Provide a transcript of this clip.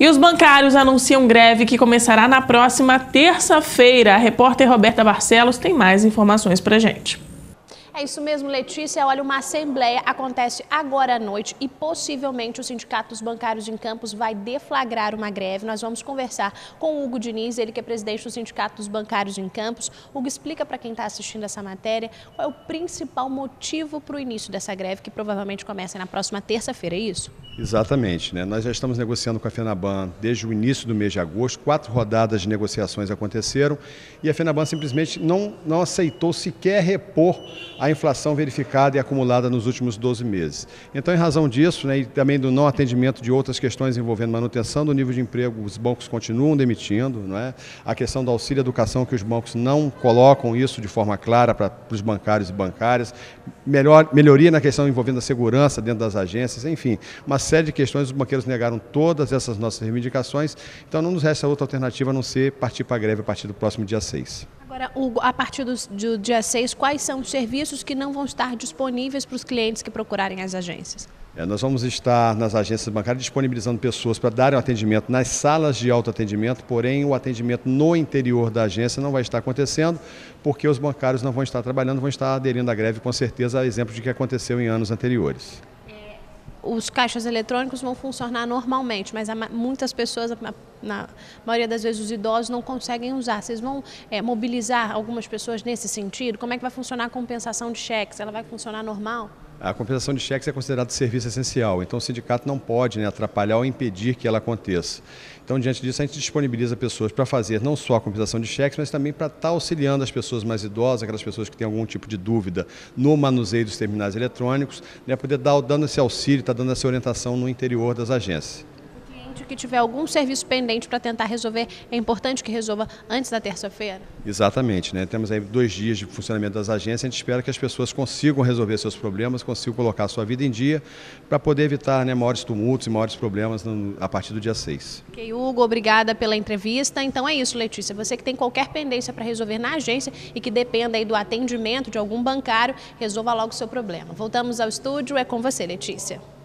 E os bancários anunciam greve que começará na próxima terça-feira. A repórter Roberta Barcelos tem mais informações para gente. É isso mesmo, Letícia. Olha, uma assembleia acontece agora à noite e possivelmente o Sindicato dos Bancários em Campos vai deflagrar uma greve. Nós vamos conversar com o Hugo Diniz, ele que é presidente do Sindicato dos Bancários em Campos. Hugo, explica para quem está assistindo essa matéria qual é o principal motivo para o início dessa greve, que provavelmente começa na próxima terça-feira, é isso? Exatamente. Né? Nós já estamos negociando com a FENABAN desde o início do mês de agosto. Quatro rodadas de negociações aconteceram e a FENABAN simplesmente não, não aceitou sequer repor a inflação verificada e acumulada nos últimos 12 meses. Então, em razão disso né, e também do não atendimento de outras questões envolvendo manutenção do nível de emprego, os bancos continuam demitindo, não é? a questão do auxílio à educação, que os bancos não colocam isso de forma clara para, os bancários e bancárias, Melhor, melhoria na questão envolvendo a segurança dentro das agências, enfim, uma série de questões, os banqueiros negaram todas essas nossas reivindicações, então não nos resta outra alternativa a não ser partir para a greve a partir do próximo dia 6. Agora, Hugo, a partir do, do dia 6, quais são os serviços que não vão estar disponíveis para os clientes que procurarem as agências? É, nós vamos estar nas agências bancárias disponibilizando pessoas para darem um atendimento nas salas de autoatendimento, porém o atendimento no interior da agência não vai estar acontecendo, porque os bancários não vão estar trabalhando, vão estar aderindo à greve, com certeza, a exemplo de que aconteceu em anos anteriores os caixas eletrônicos vão funcionar normalmente, mas muitas pessoas, na maioria das vezes os idosos, não conseguem usar. Vocês vão é, mobilizar algumas pessoas nesse sentido? Como é que vai funcionar a compensação de cheques? Ela vai funcionar normal? A compensação de cheques é considerado serviço essencial, então o sindicato não pode né, atrapalhar ou impedir que ela aconteça. Então, diante disso, a gente disponibiliza pessoas para fazer não só a compensação de cheques, mas também para estar auxiliando as pessoas mais idosas, aquelas pessoas que têm algum tipo de dúvida no manuseio dos terminais eletrônicos, né, poder dar dando esse auxílio, estar tá dando essa orientação no interior das agências que tiver algum serviço pendente para tentar resolver, é importante que resolva antes da terça-feira? Exatamente, né? Temos aí dois dias de funcionamento das agências, a gente espera que as pessoas consigam resolver seus problemas, consigam colocar a sua vida em dia para poder evitar né, maiores tumultos e maiores problemas no, a partir do dia 6. Ok, Hugo, obrigada pela entrevista. Então é isso, Letícia. Você que tem qualquer pendência para resolver na agência e que dependa aí do atendimento de algum bancário, resolva logo o seu problema. Voltamos ao estúdio, é com você, Letícia.